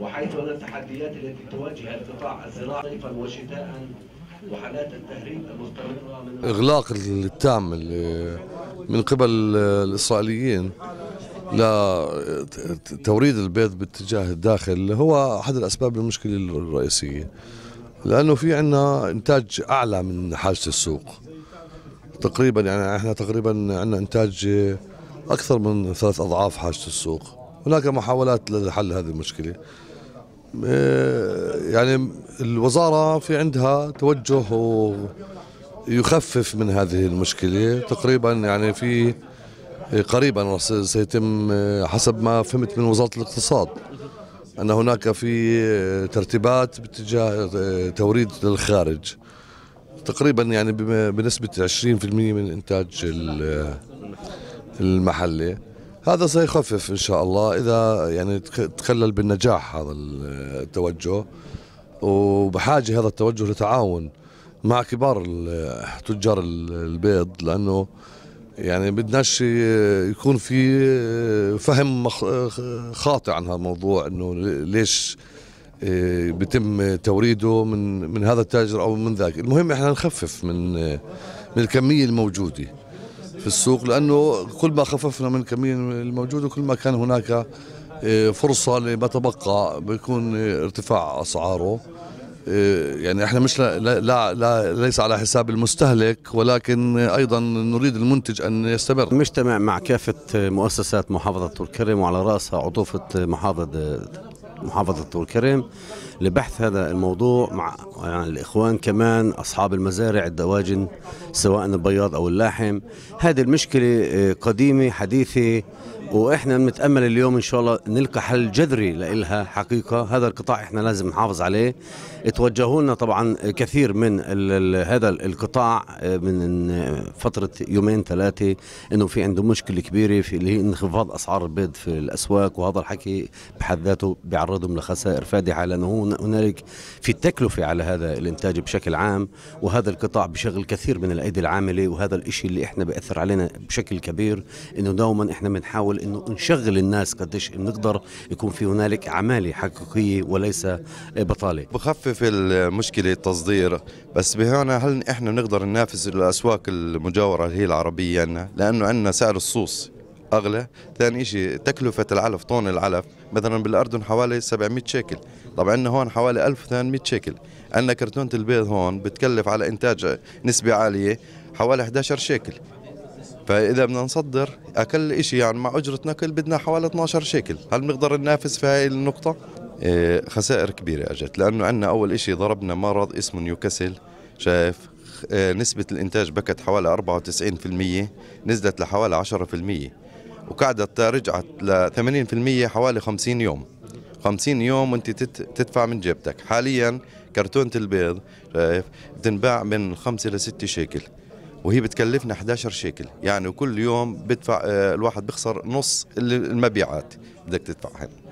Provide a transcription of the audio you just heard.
وحيث أن التحديات التي تواجه القطاع الزراعي صيفا وشتاء وحالات التهريب المستمرة من إغلاق التام من قبل الإسرائيليين لتوريد البيض باتجاه الداخل هو أحد الأسباب المشكلة الرئيسية لأنه في عندنا إنتاج أعلى من حاجة السوق تقريبا يعني احنا تقريبا عندنا انتاج اكثر من ثلاث اضعاف حاجه السوق هناك محاولات لحل هذه المشكله آه، يعني الوزارة في عندها توجه يخفف من هذه المشكلة تقريبا يعني في قريبا سيتم آه، حسب ما فهمت من وزارة الاقتصاد أن هناك في آه، ترتيبات باتجاه توريد للخارج تقريبا يعني بنسبة 20% من إنتاج المحلي هذا سيخفف ان شاء الله اذا يعني تخلل بالنجاح هذا التوجه وبحاجه هذا التوجه لتعاون مع كبار تجار البيض لانه يعني بدناش يكون في فهم خاطئ عن هذا الموضوع انه ليش بيتم توريده من من هذا التاجر او من ذاك المهم احنا نخفف من من الكميه الموجوده في السوق لانه كل ما خففنا من الكميه الموجوده كل ما كان هناك آه، فرصه لما تبقى بيكون ارتفاع اسعاره آه، يعني احنا مش لا, لا, لا ليس على حساب المستهلك ولكن ايضا نريد المنتج ان يستمر مجتمع مع كافه مؤسسات محافظه الكرم وعلى راسها عطوفه محافظه محافظة طول كرم لبحث هذا الموضوع مع يعني الإخوان كمان أصحاب المزارع الدواجن سواء البياض أو اللاحم هذه المشكلة آه، قديمة حديثة واحنا بنتامل اليوم ان شاء الله نلقى حل جذري لها حقيقه هذا القطاع احنا لازم نحافظ عليه توجهوا لنا طبعا كثير من الـ الـ هذا القطاع آه، من فتره يومين ثلاثه انه في عنده مشكله كبيره في اللي هي انخفاض اسعار البيض في الاسواق وهذا الحكي بحد ذاته بيعرضهم لخسائر فادحه لانه هنالك في التكلفه على هذا الانتاج بشكل عام وهذا القطاع بشغل كثير من الايدي العامله وهذا الشيء اللي احنا بياثر علينا بشكل كبير انه دوما احنا بنحاول نحاول انه نشغل الناس قديش بنقدر يكون في هنالك عماله حقيقيه وليس بطاله بخفف المشكله التصدير بس بهنا هل احنا بنقدر ننافس الاسواق المجاوره اللي هي العربيه عندنا لانه عندنا سعر الصوص اغلى ثاني شيء تكلفه العلف طون العلف مثلا بالاردن حوالي 700 شيكل طبعا عندنا هون حوالي 1800 شيكل عندنا كرتونه البيض هون بتكلف على انتاج نسبه عاليه حوالي 11 شيكل فاذا بدنا نصدر اقل شيء يعني مع اجره نقل بدنا حوالي 12 شيكل هل بنقدر ننافس في هاي النقطه إيه، خسائر كبيره اجت لانه عندنا اول شيء ضربنا مرض اسمه نيوكاسل شايف إيه، نسبة الإنتاج بكت حوالي 94% نزلت لحوالي 10% وقعدت رجعت ل 80% حوالي 50 يوم 50 يوم وانت تدفع من جيبتك حاليا كرتونة البيض شايف بتنباع من 5 ل 6 شيكل وهي بتكلفنا 11 شيكل يعني كل يوم بدفع آه، الواحد بيخسر نص المبيعات بدك تدفعها